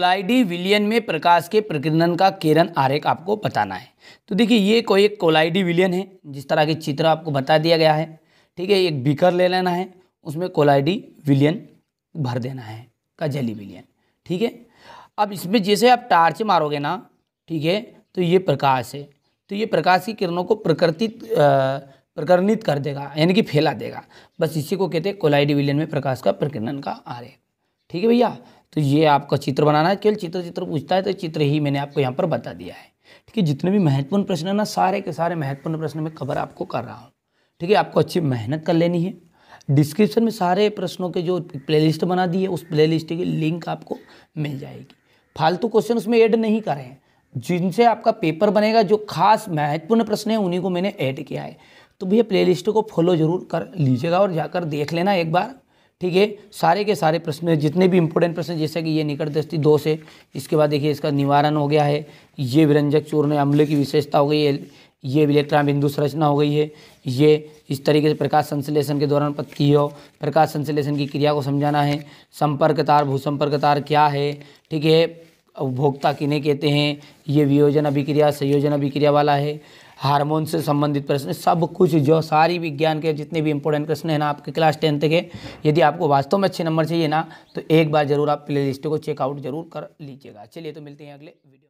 कोलाइडी विलियन में प्रकाश के प्रकीर्णन का किरण आरेख आपको बताना है तो देखिए ये कोई एक कोलाइडी विलियन है जिस तरह के चित्र आपको बता दिया गया है ठीक है एक बीकर ले लेना है उसमें कोलाइडी विलियन भर देना है का जली विलियन ठीक है अब इसमें जैसे आप टार्च मारोगे ना ठीक है तो ये प्रकाश है तो ये प्रकाश की किरणों को प्रकृतित प्रकरणित कर देगा यानी कि फैला देगा बस इसी को कहते हैं कोलाइडी विलियन में प्रकाश का प्रकीर्णन का आरेख ठीक है भैया तो ये आपका चित्र बनाना है केवल चित्र चित्र पूछता है तो चित्र ही मैंने आपको यहाँ पर बता दिया है ठीक है जितने भी महत्वपूर्ण प्रश्न है ना सारे के सारे महत्वपूर्ण प्रश्न मैं कवर आपको कर रहा हूँ ठीक है आपको अच्छी मेहनत कर लेनी है डिस्क्रिप्शन में सारे प्रश्नों के जो प्लेलिस्ट बना दी है उस प्लेलिस्ट की लिंक आपको मिल जाएगी फालतू क्वेश्चन उसमें ऐड नहीं करें हैं जिनसे आपका पेपर बनेगा जो खास महत्वपूर्ण प्रश्न है उन्हीं को मैंने ऐड किया है तो भैया प्लेलिस्ट को फॉलो जरूर कर लीजिएगा और जाकर देख लेना एक बार ठीक है सारे के सारे प्रश्न जितने भी इंपॉर्टेंट प्रश्न जैसे कि ये निकट दृष्टि दो से इसके बाद देखिए इसका निवारण हो गया है ये विरंजक चूर्ण अम्ल की विशेषता हो गई है ये इलेक्ट्रॉन बिंदु संरचना हो गई है ये इस तरीके से प्रकाश संश्लेषण के दौरान हो प्रकाश संश्लेषण की क्रिया को समझाना है संपर्क तार भूसंपर्क तार क्या है ठीक है उपभोक्ता किन्हें कहते हैं ये वियोजन अभिक्रिया संयोजन अभिक्रिया वाला है हार्मोन से संबंधित प्रश्न सब कुछ जो सारी विज्ञान के जितने भी इंपॉर्टेंट प्रश्न है ना आपके क्लास टेंथ के यदि आपको वास्तव में अच्छे नंबर चाहिए ना तो एक बार जरूर आप प्ले लिस्ट को चेकआउट जरूर कर लीजिएगा चलिए तो मिलते हैं अगले वीडियो